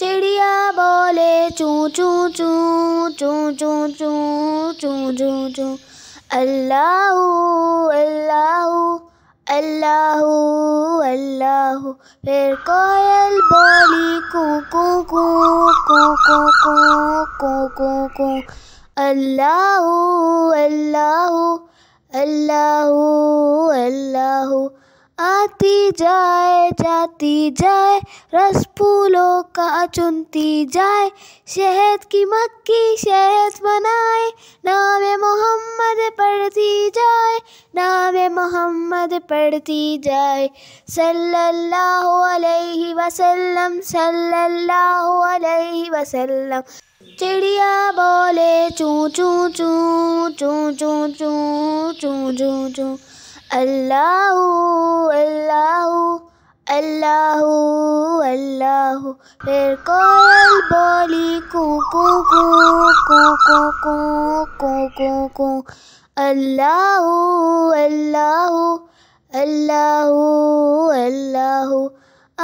چڑیا بولے چو چو چو چو چو چو چو چو چو اللہ اللہ اللہ اللہ پھر کوئل بولی اللہ اللہ اللہ आती जाए जाती जाए रस फूलों का चुनती जाए शहद की मक्की शहद बनाए नाम मोहम्मद पढ़ती जाए नाम मोहम्मद पढ़ती जाए सल्लल्लाहु अलैहि वसल्लम सल्लल्लाहु अलैहि वसल्लम चिड़िया बोले चू चू चू चू चू चू चू चू चू अल्लाह फिर कोयल बोली को को को को को को को को को अल्लाह अल्लाह अल्लाह अल्लाह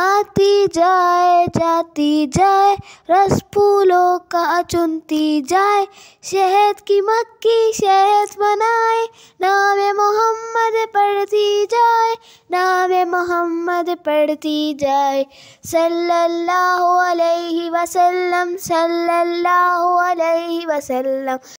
आती जाए जाती जाए रस फूलों का चुनती जाए शहद की मक्की शहद बनाए नाम मोहम्मद पढ़ती जाए मोहम्मद पढ़ती जाए सल्लल्लाहु अलैहि वसल्लम सल्लल्लाहु अलैहि वसल्लम